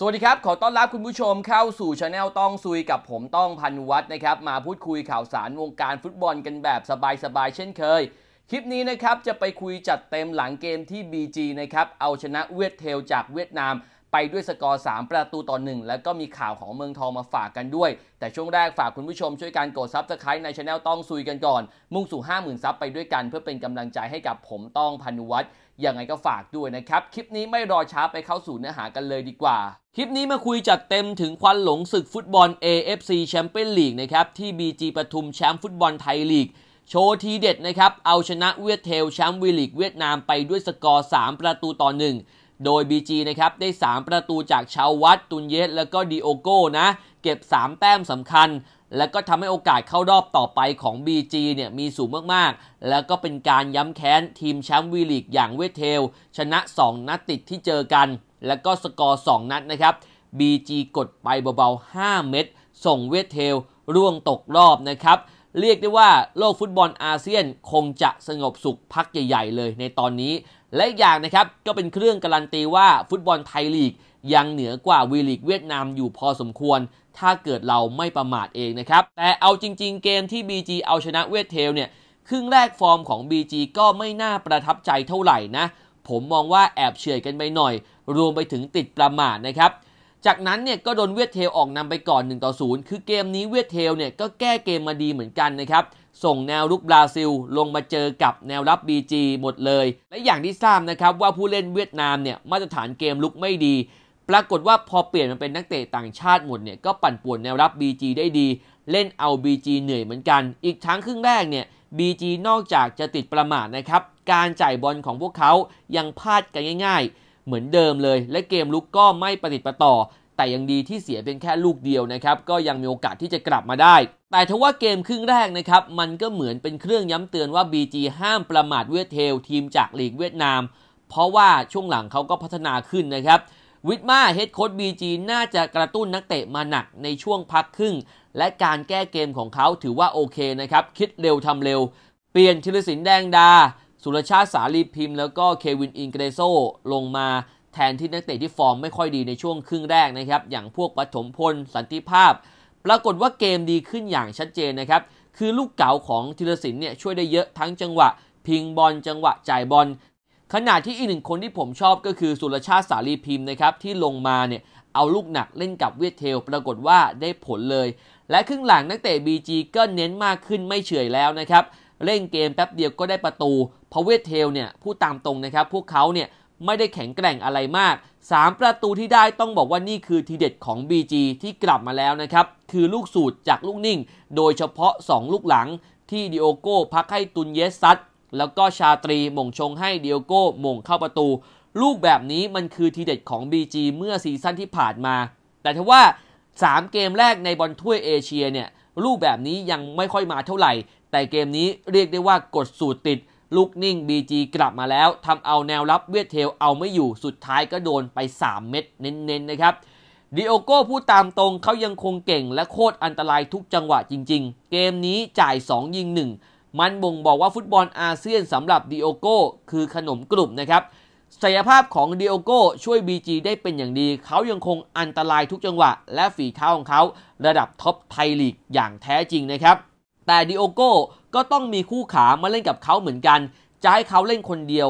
สวัสดีครับ ขอต้อนรับคุณผู้ชมเข้าสู่ช anel ต้องซุยกับผมต้องพันวัฒนะครับ มาพูดคุยข่าวสารวงการฟุตบอลกันแบบสบายๆ เช่นเคย คลิปนี้นะครับ จะไปคุยจัดเต็มหลังเกมที่ BG นะครับ เอาชนะเวียดเทลจากเวียดนามไปด้วยสกอร์ 3 ประตูต่อ 1 แล้วก็มีข่าวของเมืองทองมาฝากกันด้วย แต่ช่วงแรกฝากคุณผู้ชมช่วยการกดซับสไครต์ในช anel ต้องซุยกันก่อน มุ่งสู่ 50,000 ซับไปด้วยกันเพื่อเป็นกำลังใจให้กับผมต้องพนุวัฒน์ยังไงก็ฝากด้วยนะครับ คลิปนี้ไม่รอช้าไปเข้าสู่เนื้อหากันเลยดีกว่า คลิปนี้มาคุยจัดเต็มถึงควันหลงศึกฟุตบอล AFC แชมเปี้ยนลีกนะครับที่ BG ปทุมแชมป์ฟุตบอลไทยลีก โชว์ทีเด็ดนะครับเอาชนะเวียดเทลแชมป์วีลีก เวียดนามไปด้วยสกอร์3ประตูต่อ1โดย BG นะครับ ได้ 3 ประตูจากชาววัด ตุนเยสแล้วก็ดิโอโก้นะ เก็บ 3แต้มสำคัญ และก็ทำให้โอกาสเข้ารอบต่อไปของ BG เนี่ยมีสูงมากๆ แล้วก็เป็นการย้ำแค้นทีมแชมป์วีลีกอย่างเวทเทล ชนะ 2 นัดติดที่เจอกัน แล้วก็สกอร์ 2 นัดนะครับ BG กดไปเบาๆ 5 เม็ดส่งเวทเทล ร่วงตกรอบนะครับเรียกได้ว่าโลกฟุตบอลอาเซียนคงจะสงบสุขพักใหญ่ๆ เลยในตอนนี้ และอย่างนะครับก็เป็นเครื่องการันตีว่าฟุตบอลไทยลีกยังเหนือกว่าวีลีกเวียดนามอยู่พอสมควร ถ้าเกิดเราไม่ประมาทเองนะครับ แต่เอาจริง ๆ เกมที่ BG เอาชนะเวทเทลเนี่ย ครึ่งแรกฟอร์มของ BG ก็ไม่น่าประทับใจเท่าไหร่นะผมมองว่าแอบเฉื่อยกันไปหน่อย รวมไปถึงติดประมาทนะครับจากนั้นเนี่ยก็โดนเวียดเทล ออกนำไปก่อน1ต่อ0คือเกมนี้เวียดเทลเนี่ยก็แก้เกมมาดีเหมือนกันนะครับ ส่งแนวลุกบราซิล ลงมาเจอกับแนวรับ BG หมดเลย และอย่างที่ทราบนะครับว่าผู้เล่นเวียดนามเนี่ยมาตรฐานเกมลุกไม่ดี ปรากฏว่าพอเปลี่ยนมาเป็นนักเตะต่างชาติหมดเนี่ยก็ปั่นป่วนแนวรับ BG ได้ดี เล่นเอา BG เหนื่อยเหมือนกัน อีกทั้งครึ่งแรกเนี่ย BG นอกจากจะติดประมาทนะครับ การจ่ายบอลของพวกเขายังพลาดกันง่าย ๆเหมือนเดิมเลย และเกมลุกก็ไม่ปฏิประต่อ แต่ยังดีที่เสียเพียงแค่ลูกเดียวนะครับ ก็ยังมีโอกาสที่จะกลับมาได้ แต่ทว่าเกมครึ่งแรกนะครับ มันก็เหมือนเป็นเครื่องย้ำเตือนว่า BG ห้ามประมาทเวทเทลทีมจากลีกเวียดนามเพราะว่าช่วงหลังเขาก็พัฒนาขึ้นนะครับ วิทมาเฮดโค้ดบีจีน่าจะกระตุ้นนักเตะมาหนักในช่วงพักครึ่ง และการแก้เกมของเขาถือว่าโอเคนะครับคิดเร็วทำเร็ว เปลี่ยนชิลสินแดงดาสุรชาติสาลีพิมพ์แล้วก็เควินอินเกรโซลงมาแทนที่นักเตะที่ฟอร์มไม่ค่อยดีในช่วงครึ่งแรกนะครับ อย่างพวกปฐมพลสันติภาพ ปรากฏว่าเกมดีขึ้นอย่างชัดเจนนะครับ คือลูกเก๋าของธีรศิลป์เนี่ยช่วยได้เยอะทั้งจังหวะ พิงบอลจังหวะจ่ายบอล ขณะที่อีกหนึ่งคนที่ผมชอบก็คือสุรชาติสาลีพิมพ์นะครับที่ลงมาเนี่ยเอาลูกหนักเล่นกับเวียดเทลปรากฏว่าได้ผลเลย และครึ่งหลังนักเตะบีจีก็เน้นมากขึ้นไม่เฉยแล้วนะครับเล่นเกมแป๊บเดียวก็ได้ประตูพาเวทเทลเนี่ยพูดตามตรงนะครับ พวกเขาเนี่ย ไม่ได้แข็งแกร่งอะไรมาก 3 ประตูที่ได้ต้องบอกว่านี่คือทีเด็ดของ BG ที่กลับมาแล้วนะครับ คือลูกสูตรจากลูกนิ่ง โดยเฉพาะ 2 ลูกหลังที่ดิโอโก้พักให้ตุนเยสซัดแล้วก็ชาตรีมงชงให้ดิโอโก้มงเข้าประตู ลูกแบบนี้มันคือทีเด็ดของ BG เมื่อซีซั่นที่ผ่านมา แต่ถ้าว่า 3 เกมแรกในบอลถ้วยเอเชียเนี่ยลูกแบบนี้ยังไม่ค่อยมาเท่าไหร่ แต่เกมนี้เรียกได้ว่ากดสูตรติด ลูกนิ่ง BG กลับมาแล้วทำเอาแนวรับเวียเทลเอาไม่อยู่สุดท้ายก็โดนไป 3 เม็ดเน้นๆนะครับดิโอโก้พูดตามตรงเขายังคงเก่งและโคตรอันตรายทุกจังหวะจริง ๆ เกมนี้จ่าย 2 ยิง 1 มันบ่งบอกว่าฟุตบอลอาเซียนสำหรับดิโอโก้คือขนมกลุ่มนะครับศักยภาพของเดโอโก้ช่วย BG ได้เป็นอย่างดี เขายังคงอันตรายทุกจังหวะ และฝีเท้าของเขาระดับท็อปไทยลีกอย่างแท้จริงนะครับ แต่ดิโอโก้ก็ต้องมีคู่ขามาเล่นกับเขาเหมือนกัน จะให้เขาเล่นคนเดียว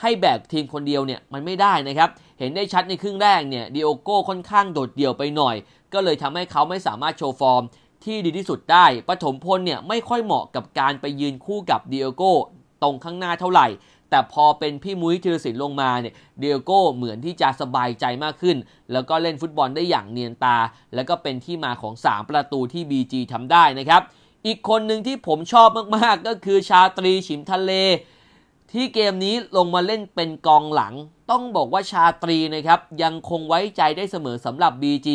ให้แบกทีมคนเดียวเนี่ย มันไม่ได้นะครับ เห็นได้ชัดในครึ่งแรกเนี่ยดิโอโก้ค่อนข้างโดดเดี่ยวไปหน่อย ก็เลยทำให้เขาไม่สามารถโชว์ฟอร์ม ที่ดีที่สุดได้ ปฐมพลเนี่ยไม่ค่อยเหมาะกับการไปยืนคู่กับดิโอโก้ ตรงข้างหน้าเท่าไหร่แต่พอเป็นพี่มุ้ยธีรศิลป์ลงมาเนี่ยเดียโก้เหมือนที่จะสบายใจมากขึ้น แล้วก็เล่นฟุตบอลได้อย่างเนียนตา แล้วก็เป็นที่มาของ 3 ประตูที่ BG ทำได้นะครับ อีกคนหนึ่งที่ผมชอบมาก ๆ ก็คือชาตรีฉิมทะเล ที่เกมนี้ลงมาเล่นเป็นกองหลัง ต้องบอกว่าชาตรีนะครับ ยังคงไว้ใจได้เสมอสำหรับ BG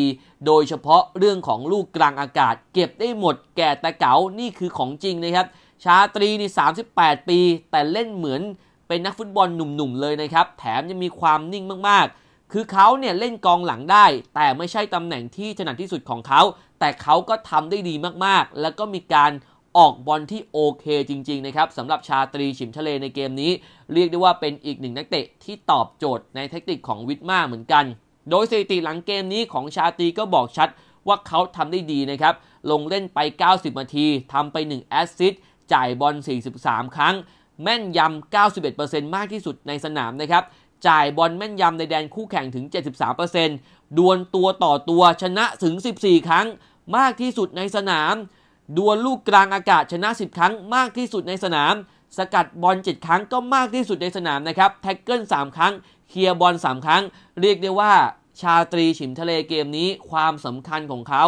โดยเฉพาะเรื่องของลูกกลางอากาศ เก็บได้หมดแก่ตะเก๋านี่คือของจริงนะครับชาตรีนี่ 38 ปี แต่เล่นเหมือนเป็นนักฟุตบอลหนุ่มๆเลยนะครับ แถมยังมีความนิ่งมากๆ คือเขาเนี่ยเล่นกองหลังได้แต่ไม่ใช่ตำแหน่งที่ถนัดที่สุดของเขา แต่เขาก็ทำได้ดีมากๆ แล้วก็มีการออกบอลที่โอเคจริงๆนะครับสำหรับชาตรีฉิมทะเลในเกมนี้ เรียกได้ว่าเป็นอีกหนึ่งนักเตะ ที่ตอบโจทย์ในเทคนิคของวิทมาเหมือนกัน โดยสถิติหลังเกมนี้ของชาตรีก็บอกชัดว่าเขาทำได้ดีนะครับลงเล่นไป 90 นาทีทำไป1แอสซิสต์จ่ายบอล 43 ครั้งแม่นยำ 91%มากที่สุดในสนามนะครับ จ่ายบอลแม่นยำในแดนคู่แข่งถึง 73%ดวลตัวต่อตัวชนะถึง 14 ครั้ง มากที่สุดในสนาม ดวลลูกกลางอากาศชนะ 10 ครั้ง มากที่สุดในสนาม สกัดบอล 7 ครั้งก็มากที่สุดในสนามนะครับ แท็กเกิล 3 ครั้ง เคลียร์บอล 3 ครั้ง เรียกได้ว่าชาตรีฉิมทะเลเกมนี้ความสำคัญของเขา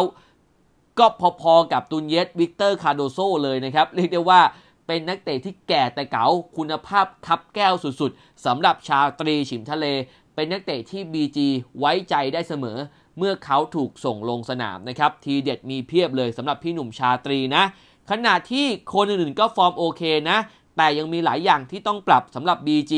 ก็พอๆกับตุนเยส วิกเตอร์ คาโดโซเลยนะครับ เรียกได้ว่าเป็นนักเตะที่แก่แต่เก๋าคุณภาพคับแก้วสุดๆสำหรับชาตรีฉิมทะเล เป็นนักเตะที่ BG ไว้ใจได้เสมอ เมื่อเขาถูกส่งลงสนามนะครับ ทีเด็ดมีเพียบเลยสำหรับพี่หนุ่มชาตรีนะขณะที่คนอื่นๆก็ฟอร์มโอเคนะ แต่ยังมีหลายอย่างที่ต้องปรับสำหรับ BG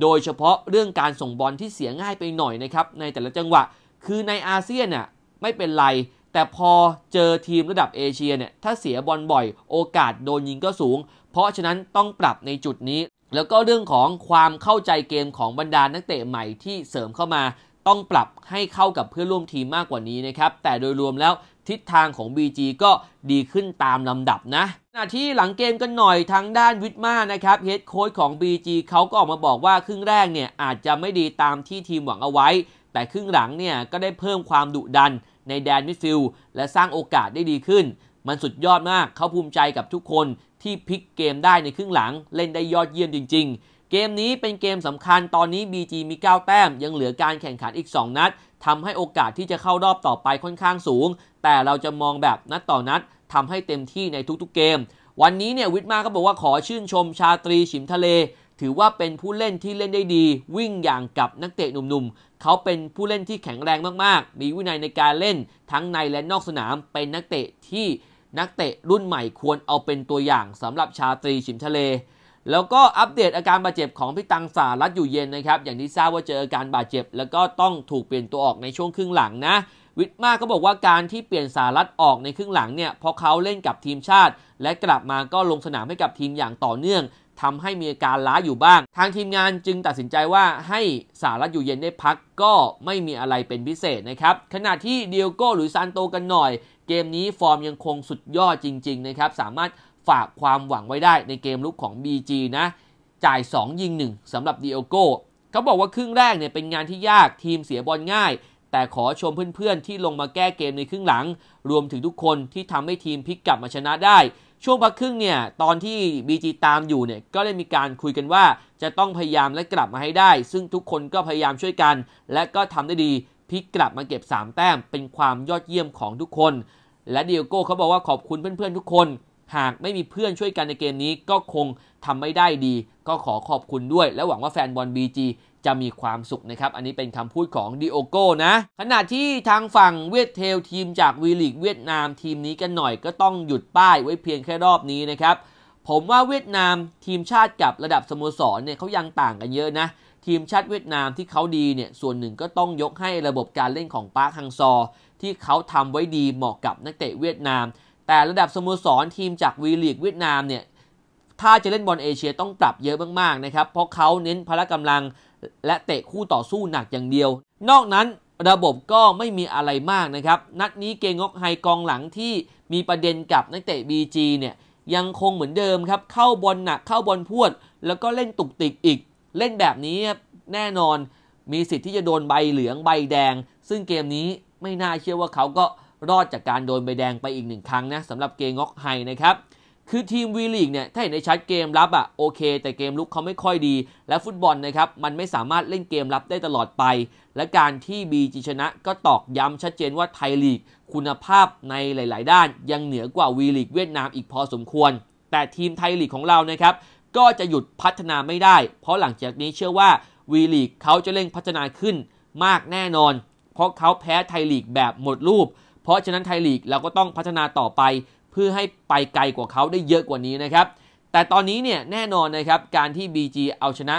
โดยเฉพาะเรื่องการส่งบอลที่เสียง่ายไปหน่อยนะครับในแต่ละจังหวะคือในอาเซียนน่ะไม่เป็นไรแต่พอเจอทีมระดับเอเชียเนี่ยถ้าเสียบอลบ่อยโอกาสโดนยิงก็สูง เพราะฉะนั้นต้องปรับในจุดนี้ แล้วก็เรื่องของความเข้าใจเกมของบรรดานักเตะใหม่ที่เสริมเข้ามา ต้องปรับให้เข้ากับเพื่อร่วมทีมมากกว่านี้นะครับ แต่โดยรวมแล้วทิศทางของ BG ก็ดีขึ้นตามลำดับนะขณะที่หลังเกมกันหน่อยทางด้านวิทมานะครับเฮดโค้ชของ BG เขาก็ออกมาบอกว่าครึ่งแรกเนี่ยอาจจะไม่ดีตามที่ทีมหวังเอาไว้แต่ครึ่งหลังเนี่ยก็ได้เพิ่มความดุดันในแดนมิดฟิลด์และสร้างโอกาสได้ดีขึ้น มันสุดยอดมากเขาภูมิใจกับทุกคนที่พลิกเกมได้ในครึ่งหลังเล่นได้ยอดเยี่ยมจริง ๆ เกมนี้เป็นเกมสำคัญตอนนี้ BG มี 9 แต้ม ยังเหลือการแข่งขันอีก 2 นัดทำให้โอกาสที่จะเข้ารอบต่อไปค่อนข้างสูง แต่เราจะมองแบบนัดต่อนัดทำให้เต็มที่ในทุกๆเกม วันนี้เนี่ยวิทมาก็บอกว่าขอชื่นชม ชาตรีฉิมทะเลถือว่าเป็นผู้เล่นที่เล่นได้ดี วิ่งอย่างกับนักเตะหนุ่มๆเขาเป็นผู้เล่นที่แข็งแรงมากๆมีวินัยในการเล่นทั้งในและนอกสนามเป็นนักเตะที่นักเตะรุ่นใหม่ควรเอาเป็นตัวอย่างสำหรับชาตรีฉิมทะเล แล้วก็อัปเดตอาการบาดเจ็บของพี่ตังสารัตอยู่เย็นนะครับอย่างที่ทราบว่าเจออาการบาดเจ็บ แล้วก็ต้องถูกเปลี่ยนตัวออกในช่วงครึ่งหลังนะ วิทมาก็บอกว่าการที่เปลี่ยนสารัตออกในครึ่งหลังเนี่ยพอเขาเล่นกับทีมชาติ และกลับมาก็ลงสนามให้กับทีมอย่างต่อเนื่องทำให้มีอาการล้าอยู่บ้าง ทางทีมงานจึงตัดสินใจว่าให้สารัตอยู่เย็นได้พักก็ไม่มีอะไรเป็นพิเศษนะครับขณะที่เดียโก้หรือซานโตกันหน่อย เกมนี้ฟอร์มยังคงสุดยอดจริง ๆ นะครับ สามารถฝากความหวังไว้ได้ในเกมลุกของ BG นะ จ่าย 2 ยิง 1สำหรับเดียโก้ เขาบอกว่าครึ่งแรกเนี่ยเป็นงานที่ยากทีมเสียบอลง่าย แต่ขอชมเพื่อนๆ ที่ลงมาแก้เกมในครึ่งหลัง รวมถึงทุกคนที่ทำให้ทีมพลิกกลับมาชนะได้ช่วงพักครึ่งเนี่ยตอนที่ BG ตามอยู่เนี่ย ก็ได้มีการคุยกันว่าจะต้องพยายามและกลับมาให้ได้ ซึ่งทุกคนก็พยายามช่วยกัน และก็ทำได้ดี พิกกลับมาเก็บ3แต้มเป็นความยอดเยี่ยมของทุกคน และเดียโก้เขาบอกว่าขอบคุณเพื่อนๆ ทุกคน หากไม่มีเพื่อนช่วยกันในเกมนี้ก็คงทำไม่ได้ดี ก็ขอขอบคุณด้วย และหวังว่าแฟนบอล BG จะมีความสุขนะครับ อันนี้เป็นคำพูดของดิโอโก้นะ ขณะที่ทางฝั่งเวียดเทลทีมจากวีลีกเวียดนาม ทีมนี้กันหน่อยก็ต้องหยุดป้ายไว้เพียงแค่รอบนี้นะครับ ผมว่าเวียดนามทีมชาติกับระดับสโมสรเนี่ยเขายังต่างกันเยอะนะ ทีมชาติเวียดนามที่เขาดีเนี่ยส่วนหนึ่งก็ต้องยกให้ระบบการเล่นของปาร์คฮังซอ ที่เขาทำไว้ดีเหมาะกับนักเตะเวียดนาม แต่ระดับสโมสรทีมจากวีลีกเวียดนามเนี่ยถ้าจะเล่นบอลเอเชียต้องปรับเยอะมากๆนะครับ เพราะเขาเน้นพละกำลังและเตะคู่ต่อสู้หนักอย่างเดียว นอกนั้นระบบก็ไม่มีอะไรมากนะครับ นัดนี้เกงกไฮกองหลังที่มีประเด็นกับนักเตะ BG เนี่ยยังคงเหมือนเดิมครับ เข้าบอลหนักเข้าบอลพวด แล้วก็เล่นตุกติกอีก เล่นแบบนี้แน่นอน มีสิทธิ์ที่จะโดนใบเหลืองใบแดง ซึ่งเกมนี้ไม่น่าเชื่อว่าเขาก็รอดจากการโดนใบแดงไปอีกหนึ่งครั้งนะสำหรับเกงกไฮนะครับคือทีมวีลีกเนี่ยถ้าเห็นในชัดเกมรับอะ่ะโอเค แต่เกมลุกเขาไม่ค่อยดี และฟุตบอลนะครับ มันไม่สามารถเล่นเกมรับได้ตลอดไป และการที่บีจีชนะก็ตอกย้ำชัดเจนว่าไทยลีก คุณภาพในหลาย ๆ ด้าน ยังเหนือกว่าวีลีกเวียดนามอีกพอสมควร แต่ทีมไทยลีกของเรานะครับ ก็จะหยุดพัฒนาไม่ได้ เพราะหลังจากนี้เชื่อว่าวีลีกเขาจะเร่งพัฒนาขึ้นมากแน่นอนเพราะเขาแพ้ไทยลีกแบบหมดรูป เพราะฉะนั้นไทยลีกเราก็ต้องพัฒนาต่อไปเพื่อให้ไปไกลกว่าเขาได้เยอะกว่านี้นะครับ แต่ตอนนี้เนี่ยแน่นอนนะครับ การที่ BG เอาชนะ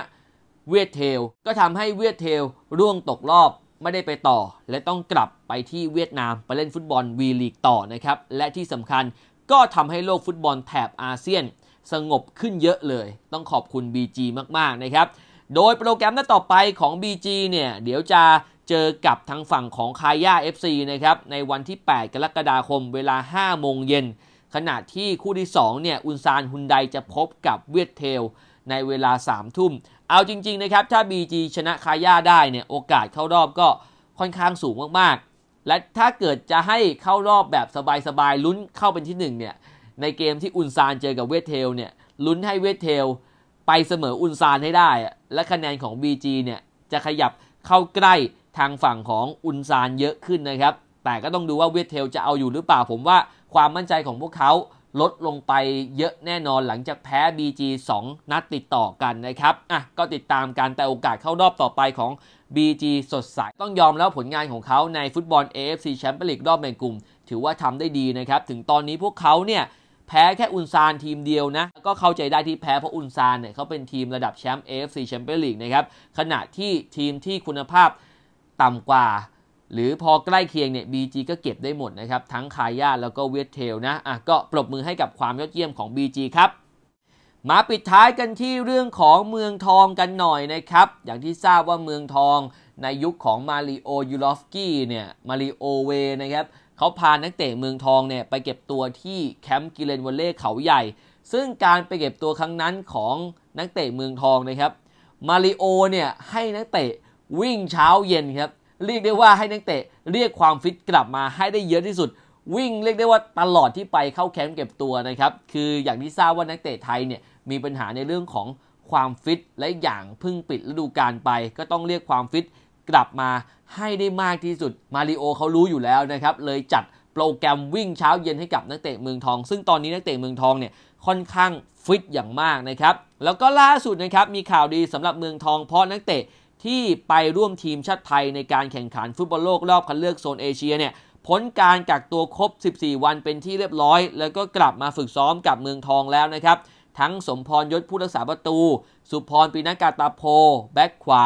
เวียดเทลก็ทำให้เวียดเทลร่วงตกรอบไม่ได้ไปต่อ และต้องกลับไปที่เวียดนาม ไปเล่นฟุตบอลวีลีกต่อนะครับ และที่สำคัญก็ทำให้โลกฟุตบอลแถบอาเซียนสงบขึ้นเยอะเลย ต้องขอบคุณ BG มาก ๆ นะครับ โดยโปรแกรมหน้าต่อไปของ BG เนี่ยเดี๋ยวจะเจอกับทางฝั่งของคาย่า FC นะครับในวันที่ 8 กรกฎาคมเวลา 5 โมงเย็นขณะที่คู่ที่2เนี่ยอุนซานฮุนไดจะพบกับเวียดเทลในเวลา 3 ทุ่ม เอาจริงๆนะครับถ้า BG ชนะคาย่าได้เนี่ยโอกาสเข้ารอบก็ค่อนข้างสูงมากๆ และถ้าเกิดจะให้เข้ารอบแบบสบายๆลุ้นเข้าเป็นที่1เนี่ยในเกมที่อุนซานเจอกับเวียดเทลเนี่ยลุ้นให้เวียดเทลไปเสมออุนซานให้ได้และคะแนนของ BG เนี่ยจะขยับเข้าใกล้ทางฝั่งของอุนซานเยอะขึ้นนะครับ แต่ก็ต้องดูว่าเวทเทลจะเอาอยู่หรือเปล่า ผมว่าความมั่นใจของพวกเขาลดลงไปเยอะแน่นอนหลังจากแพ้ BG 2นัดติดต่อกันนะครับ อ่ะก็ติดตามการแต่โอกาสเข้ารอบต่อไปของ BG สดใส ต้องยอมแล้วผลงานของเขาในฟุตบอล AFC แชมเปี้ยนลีกรอบแบ่งกลุ่ม ถือว่าทำได้ดีนะครับ ถึงตอนนี้พวกเขาเนี่ยแพ้แค่อุนซานทีมเดียวนะ ก็เข้าใจได้ที่แพ้เพราะอุนซานเนี่ยเขาเป็นทีมระดับแชมป์ AFC แชมเปี้ยนลีกนะครับ ขณะที่ทีมที่คุณภาพต่ำกว่าหรือพอใกล้เคียงเนี่ย BG ก็เก็บได้หมดนะครับ ทั้งคายาแล้วก็เวทเทลนะอ่ะก็ปรบมือให้กับความยอดเยี่ยมของ BG ครับ มาปิดท้ายกันที่เรื่องของเมืองทองกันหน่อยนะครับ อย่างที่ทราบว่าเมืองทองในยุคของมาริโอยูลอฟกี้เนี่ยมาริโอเวนะครับเขาพานักเตะเมืองทองเนี่ย ไปเก็บตัวที่แคมป์กิเลนวอลเล่เขาใหญ่ ซึ่งการไปเก็บตัวครั้งนั้นของนักเตะเมืองทองนะครับมาริโอเนี่ยให้นักเตะวิ่งเช้าเย็นครับ เรียกได้ว่าให้นักเตะเรียกความฟิตกลับมาให้ได้เยอะที่สุด วิ่งเรียกได้ว่าตลอดที่ไปเข้าแคมป์เก็บตัวนะครับ คืออย่างที่ทราบว่านักเตะไทยเนี่ยมีปัญหาในเรื่องของความฟิต และอย่างพึ่งปิดฤดูกาลไป ก็ต้องเรียกความฟิตกลับมาให้ได้มากที่สุด มาริโอเขารู้อยู่แล้วนะครับ เลยจัดโปรแกรมวิ่งเช้าเย็นให้กับนักเตะเมืองทอง ซึ่งตอนนี้นักเตะเมืองทองเนี่ยค่อนข้างฟิตอย่างมากนะครับ แล้วก็ล่าสุดนะครับมีข่าวดีสำหรับเมืองทองเพราะนักเตะที่ไปร่วมทีมชาติไทยในการแข่งขันฟุตบอลโลกรอบคัดเลือกโซนเอเชียเนี่ยพ้นการกักตัวครบ 14 วันเป็นที่เรียบร้อย แล้วก็กลับมาฝึกซ้อมกับเมืองทองแล้วนะครับ ทั้งสมพรยศผู้รักษาประตู สุพรปีนักกาตาโพ แบ็กขวา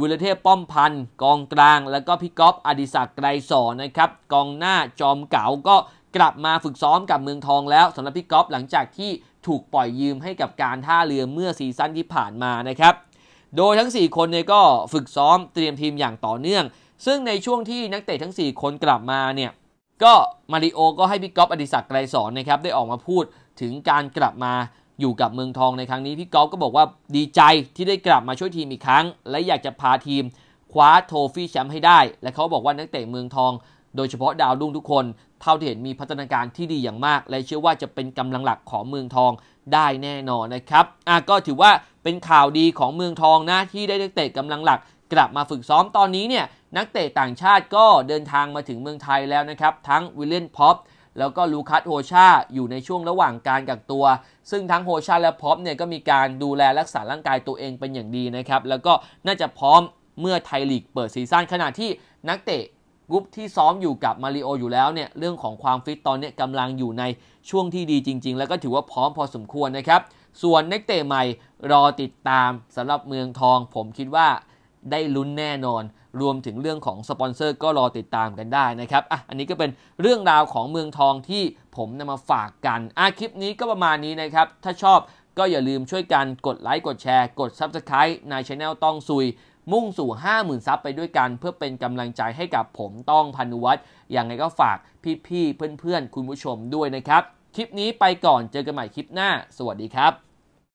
วิลเทพป้อมพันธ์กองกลาง แล้วก็พี่ก๊อฟอดิศักดิ์ไกรสอนนะครับ กองหน้าจอมเก๋าก็กลับมาฝึกซ้อมกับเมืองทองแล้วสำหรับพี่ก๊อฟหลังจากที่ถูกปล่อยยืมให้กับการท่าเรือเมื่อซีซั่นที่ผ่านมานะครับโดยทั้ง4คนเนี่ยก็ฝึกซ้อมเตรียมทีมอย่างต่อเนื่องซึ่งในช่วงที่นักเตะทั้ง 4 คนกลับมาเนี่ยก็มาริโอก็ให้พี่ก๊อฟอดิศักดิ์ไกรสอนนะครับได้ออกมาพูดถึงการกลับมาอยู่กับเมืองทองในครั้งนี้พี่ก๊อฟก็บอกว่าดีใจที่ได้กลับมาช่วยทีมอีกครั้ง และอยากจะพาทีมคว้าโทฟี่แชมป์ให้ได้ และเขาบอกว่านักเตะเมืองทอง โดยเฉพาะดาวรุ่งทุกคน เท่าที่เห็นมีพัฒนาการที่ดีอย่างมาก และเชื่อว่าจะเป็นกำลังหลักของเมืองทองได้แน่นอนนะครับอ่ะก็ถือว่าเป็นข่าวดีของเมืองทองนะที่ได้นักเตะกำลังหลักกลับมาฝึกซ้อมตอนนี้เนี่ยนักเตะต่างชาติก็เดินทางมาถึงเมืองไทยแล้วนะครับ ทั้งวิลเลียนพ็อปแล้วก็ลูคัสโฮชาอยู่ในช่วงระหว่างการกักตัว ซึ่งทั้งโฮชาและพ็อปเนี่ยก็มีการดูแลรักษาร่างกายตัวเองเป็นอย่างดีนะครับ แล้วก็น่าจะพร้อมเมื่อไทยลีกเปิดซีซั่นขณะที่นักเตะกรุ๊ปที่ซ้อมอยู่กับมาริโออยู่แล้วเนี่ยเรื่องของความฟิตตอนนี้กำลังอยู่ในช่วงที่ดีจริง ๆ แล้วก็ถือว่าพร้อมพอสมควรนะครับส่วนนักเตะใหม่รอติดตามสำหรับเมืองทองผมคิดว่าได้ลุ้นแน่นอน รวมถึงเรื่องของสปอนเซอร์ก็รอติดตามกันได้นะครับอ่ะอันนี้ก็เป็นเรื่องราวของเมืองทองที่ผมนำมาฝากกันอ่ะคลิปนี้ก็ประมาณนี้นะครับ ถ้าชอบก็อย่าลืมช่วยกันกดไลค์กดแชร์กด Subscribe ในช anel ต้องซุย มุ่งสู่ 50,000 ซับไปด้วยกัน เพื่อเป็นกำลังใจให้กับผมต้องพันุวัตรอย่างไรก็ฝากพี่ๆเพื่อนๆ คุณผู้ชมด้วยนะครับคลิปนี้ไปก่อนเจอกันใหม่คลิปหน้า สวัสดีครับ